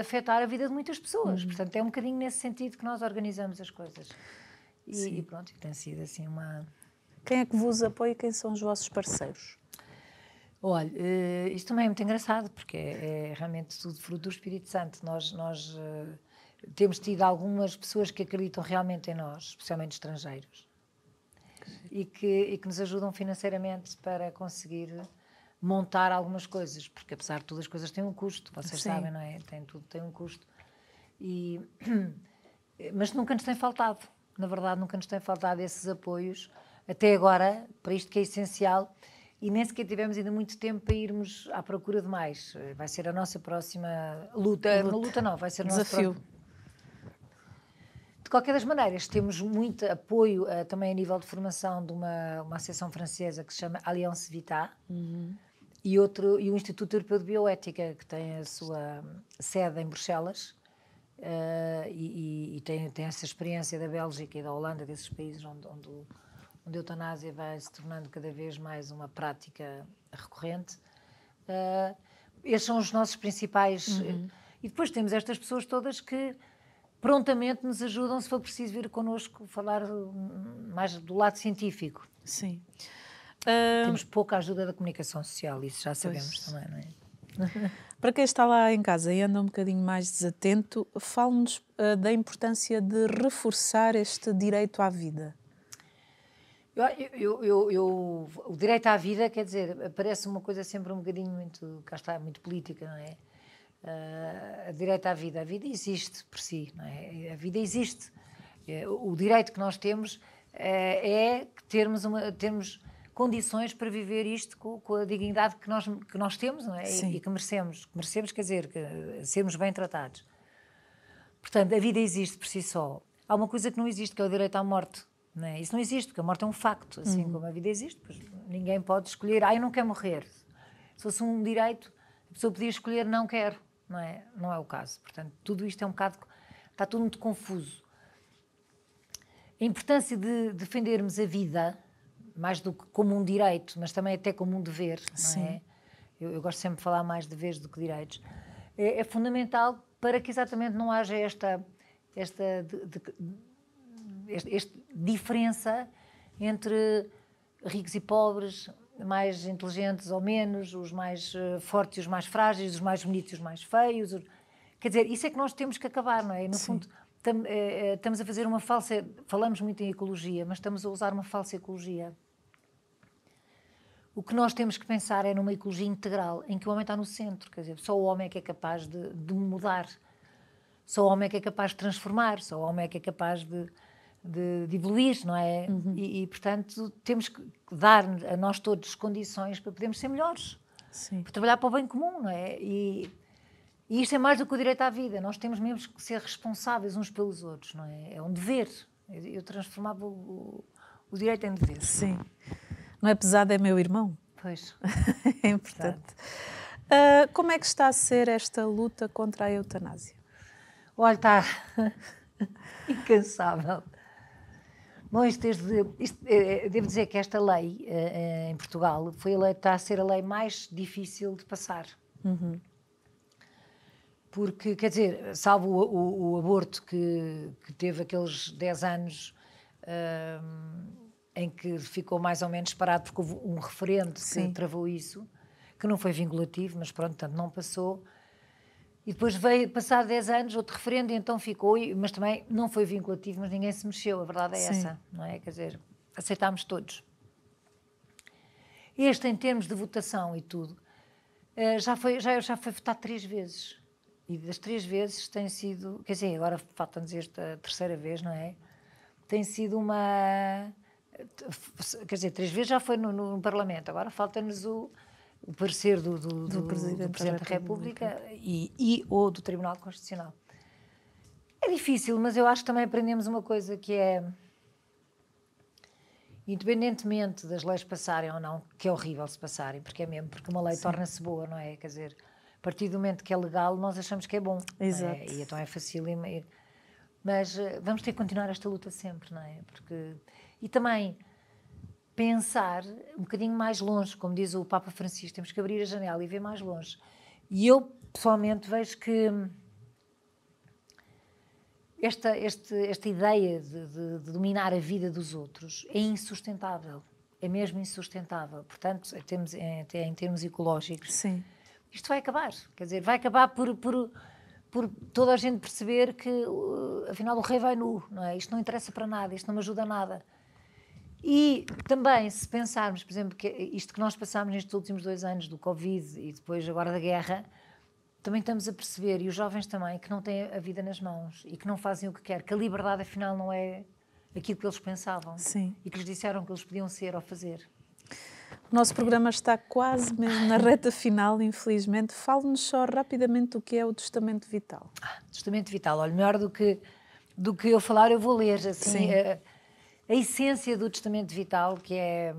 afetar a vida de muitas pessoas. Uhum. Portanto, é um bocadinho nesse sentido que nós organizamos as coisas. E, e pronto, tem sido assim uma quem é que vos apoia e quem são os vossos parceiros? Olha, eh, isto também é muito engraçado, porque é, é, realmente tudo fruto do Espírito Santo. Nós, nós eh, temos tido algumas pessoas que acreditam realmente em nós, especialmente estrangeiros, e que, e que nos ajudam financeiramente para conseguir montar algumas coisas, porque apesar de todas as coisas têm um custo, vocês Sim. sabem, não é? Tem tudo, tem um custo. E, mas nunca nos tem faltado, na verdade, nunca nos tem faltado esses apoios até agora para isto que é essencial e nem sequer tivemos ainda muito tempo para irmos à procura de mais. Vai ser a nossa próxima luta. luta. Uma luta não, vai ser o nosso desafio. De qualquer das maneiras, temos muito apoio uh, também a nível de formação de uma, uma associação francesa que se chama Alliance Vita uhum. e, outro, e o Instituto Europeu de Bioética, que tem a sua sede em Bruxelas. Uh, e, e, e tem, tem essa experiência da Bélgica e da Holanda, desses países onde, onde onde a eutanásia vai se tornando cada vez mais uma prática recorrente. Uh, estes são os nossos principais. Eh, uhum. E depois temos estas pessoas todas que prontamente nos ajudam se for preciso vir connosco falar eh, mais do lado científico. Sim. Uh... Temos pouca ajuda da comunicação social, isso já sabemos pois. também, não é? Para quem está lá em casa e anda um bocadinho mais desatento, fale-nos uh, da importância de reforçar este direito à vida. Eu, eu, eu, o direito à vida, quer dizer, parece uma coisa sempre um bocadinho muito, cá está, muito política, não é? Uh, a direito à vida. A vida existe por si, não é? A vida existe. É, o direito que nós temos uh, é, é termos, uma, termos condições para viver isto com, com, a dignidade que nós, que nós temos não é? E, e, que merecemos. Que merecemos, quer dizer, que eh, sermos bem tratados. Portanto, a vida existe por si só. Há uma coisa que não existe, que é o direito à morte. É? Isso não existe, porque a morte é um facto, assim uhum. como a vida existe. ninguém pode escolher, ah, eu não quero morrer. Se fosse um direito, a pessoa podia escolher, não quero. Não é, não é o caso. Portanto, tudo isto é um bocado. Está tudo muito confuso. A importância de defendermos a vida, mais do que como um direito, mas também até como um dever, Sim. não é? Eu, eu, gosto sempre de falar mais de deveres do que direitos. É, é fundamental para que exatamente não haja esta, esta de, de, esta diferença entre ricos e pobres, mais inteligentes ou menos, os mais eh, fortes e os mais frágeis, os mais bonitos e os mais feios. Quer dizer, isso é que nós temos que acabar, não é? no Sim. fundo, tam, é, estamos a fazer uma falsa. Falamos muito em ecologia, mas estamos a usar uma falsa ecologia. O que nós temos que pensar é numa ecologia integral, em que o homem está no centro, quer dizer, só o homem é que é capaz de, de mudar, só o homem é que é capaz de transformar, só o homem é que é capaz de de, de evoluir, não é? Uhum. E, e, portanto, temos que dar a nós todos condições para podermos ser melhores. Sim. Para trabalhar para o bem comum, não é? E, e isto é mais do que o direito à vida. Nós temos mesmo que ser responsáveis uns pelos outros, não é? É um dever. Eu, transformava o, o, direito em dever. Sim. Não, não é pesado, é meu irmão. Pois. é importante. Uh, como é que está a ser esta luta contra a eutanásia? Olha, está incansável. Bom, isto, desde, isto, eh, eh, devo dizer que esta lei eh, em Portugal foi eleita está a ser a lei mais difícil de passar. Uhum. Porque, quer dizer, salvo o, o, o aborto que, que, teve aqueles 10 anos em que ficou mais ou menos parado, porque houve um referendo que travou isso, que não foi vinculativo, mas pronto, tanto não passou. E depois veio, passado 10 anos, outro referendo, e então ficou, mas também não foi vinculativo, mas ninguém se mexeu, a verdade é Sim. essa, não é? Quer dizer, aceitámos todos. Este, em termos de votação e tudo, eh, já foi, já, já foi votado três vezes. E das três vezes tem sido, quer dizer, agora falta-nos esta terceira vez, não é? Tem sido uma. Eh, quer dizer, três vezes já foi no, no Parlamento, agora falta-nos o o parecer do, do, do, do Presidente, Presidente, da República, da República. E, e, ou do Tribunal Constitucional. É difícil, mas eu acho que também aprendemos uma coisa que é, independentemente das leis passarem ou não, que é horrível se passarem, porque é mesmo, porque uma lei torna-se boa, não é? Quer dizer, a partir do momento que é legal, nós achamos que é bom. É? Exato. É? E então é fácil. mas eh, vamos ter que continuar esta luta sempre, não é? Porque, e também pensar um bocadinho mais longe, como diz o Papa Francisco, temos que abrir a janela e ver mais longe. E eu pessoalmente vejo que esta, este, esta ideia de, de, de, dominar a vida dos outros é insustentável, é mesmo insustentável. Portanto, temos, até em termos ecológicos, Sim. isto vai acabar. Quer dizer, vai acabar por, por, por toda a gente perceber que, uh, afinal, o rei vai nu, não é? Isto não interessa para nada, isto não me ajuda a nada. E também, se pensarmos, por exemplo, que isto que nós passámos nestes últimos dois anos do Covid e depois agora da guerra, também estamos a perceber, e os jovens também, que não têm a vida nas mãos e que não fazem o que quer, que a liberdade afinal não é aquilo que eles pensavam Sim. e que lhes disseram que eles podiam ser ou fazer. O nosso programa está quase mesmo na reta final, infelizmente. Fale-nos só rapidamente o que é o testamento vital. Ah, testamento vital, olha, melhor do que do que eu falar, eu vou ler assim. Sim. Uh, a essência do testamento vital, que é.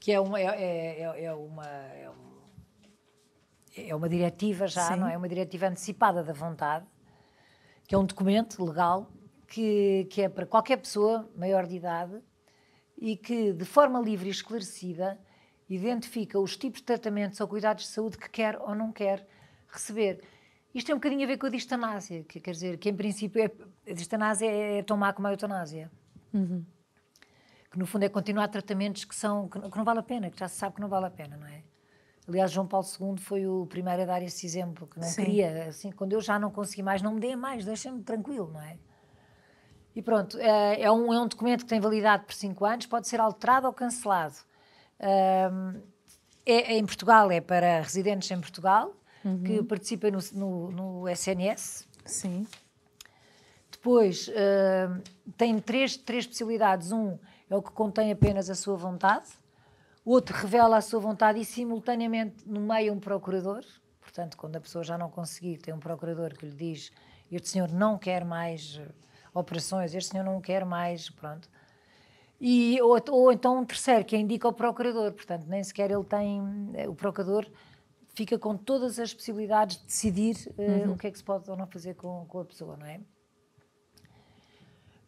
que é uma. É, é, é, é uma é, um, é uma diretiva já, Sim. não é? Uma diretiva antecipada da vontade, que é um documento legal que, que é para qualquer pessoa maior de idade e que, de forma livre e esclarecida, identifica os tipos de tratamentos ou cuidados de saúde que quer ou não quer receber. Isto tem é um bocadinho a ver com a distanásia, que quer dizer que, em princípio, é, a distanásia é tão má como a eutanásia. Uhum. Que, no fundo, é continuar tratamentos que, são, que, que, não vale a pena, que já se sabe que não vale a pena, não é? Aliás, João Paulo II foi o primeiro a dar esse exemplo, que não Sim. queria, assim, quando eu já não consegui mais, não me dê mais, deixa-me tranquilo, não é? E pronto, é, é, um, é um documento que tem validade por 5 anos, pode ser alterado ou cancelado. Um, é, é, em Portugal, é para residentes em Portugal, uhum. que participa no, no, no SNS. Sim. Depois, uh, tem três, três possibilidades. Um é o que contém apenas a sua vontade. Outro revela a sua vontade e, simultaneamente, no meio um procurador. Portanto, quando a pessoa já não conseguir, tem um procurador que lhe diz: Este senhor não quer mais eh, operações, este senhor não quer mais. Pronto. E, ou, ou então um terceiro que indica o procurador. Portanto, nem sequer ele tem. Eh, o procurador fica com todas as possibilidades de decidir uh, o que é que se pode ou não fazer com, com a pessoa, não é?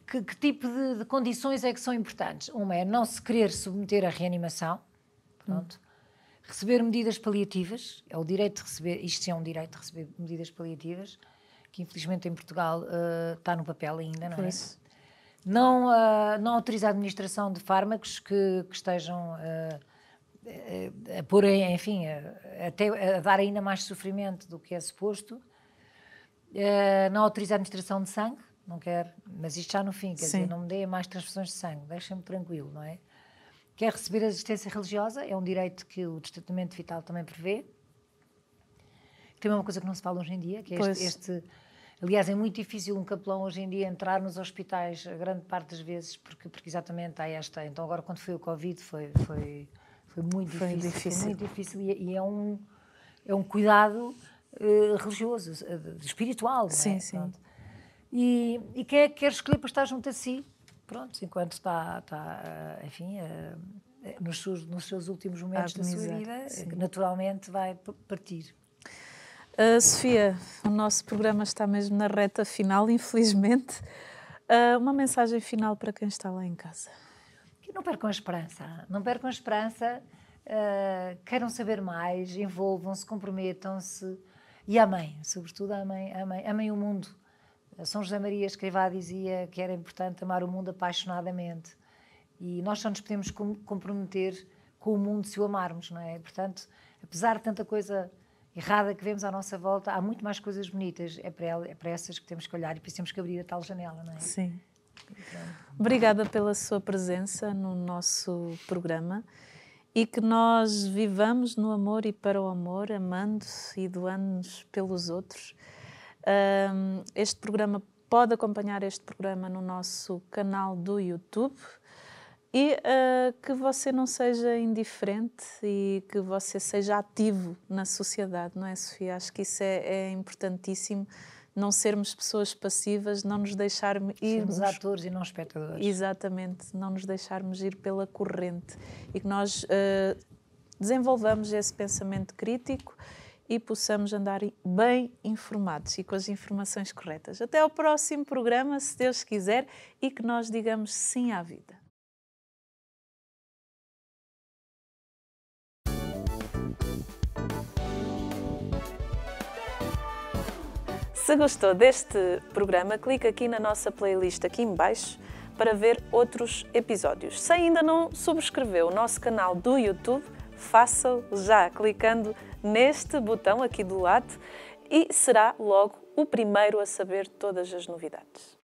Que, que tipo de, de, condições é que são importantes? Uma é não se querer submeter à reanimação, pronto. Uhum. Receber medidas paliativas, é o direito de receber, isto é um direito de receber medidas paliativas, que infelizmente em Portugal uh, está no papel ainda, não é? isso? Não, uh, não autoriza a administração de fármacos que, que estejam uh, a eh, eh, pôr, enfim, a, até a dar ainda mais sofrimento do que é suposto. Eh, não autoriza a administração de sangue, não quer mas isto já no fim, quer Sim. dizer, não me dê mais transfusões de sangue, deixem-me tranquilo, não é? Quer receber assistência religiosa, é um direito que o Testamento Vital também prevê, tem é uma coisa que não se fala hoje em dia, que é este, este, Aliás, é muito difícil um capelão hoje em dia entrar nos hospitais, a grande parte das vezes, porque, porque exatamente há esta. Então, agora, quando foi o Covid, foi, foi foi muito foi difícil, difícil. Foi muito difícil e, é, e é um é um cuidado eh, religioso, eh, espiritual, sim, é? sim. E, e, quem é que quer escolher para estar junto a si, pronto, enquanto está, está eh, enfim, nos seus, nos seus últimos momentos da sua vida, sim. naturalmente vai partir. Sofia, o nosso programa está mesmo na reta final, infelizmente. uma mensagem final para quem está lá em casa não percam a esperança. Não percam a esperança. Uh, queiram saber mais, envolvam-se, comprometam-se. E amem, sobretudo amem, amem, amem o mundo. São José Maria Escrivá dizia que era importante amar o mundo apaixonadamente. E nós só nos podemos comprometer com o mundo se o amarmos, não é? Portanto, apesar de tanta coisa errada que vemos à nossa volta, há muito mais coisas bonitas. É para, ela, é para essas que temos que olhar e por isso temos que abrir a tal janela, não é? Sim. Obrigada pela sua presença no nosso programa e que nós vivamos no amor e para o amor, amando e doando-nos pelos outros. este programa pode acompanhar este programa no nosso canal do YouTube e ah, que você não seja indiferente e que você seja ativo na sociedade, não é, Sofia? Acho que isso é, é importantíssimo não sermos pessoas passivas, não nos deixarmos ir. Sermos atores e não espectadores. Exatamente, não nos deixarmos ir pela corrente e que nós uh, desenvolvamos esse pensamento crítico e possamos andar bem informados e com as informações corretas. Até ao próximo programa, se Deus quiser, e que nós digamos sim à vida. Se gostou deste programa, clique aqui na nossa playlist aqui embaixo para ver outros episódios. Se ainda não subscreveu o nosso canal do YouTube, faça-o já clicando neste botão aqui do lado e será logo o primeiro a saber todas as novidades.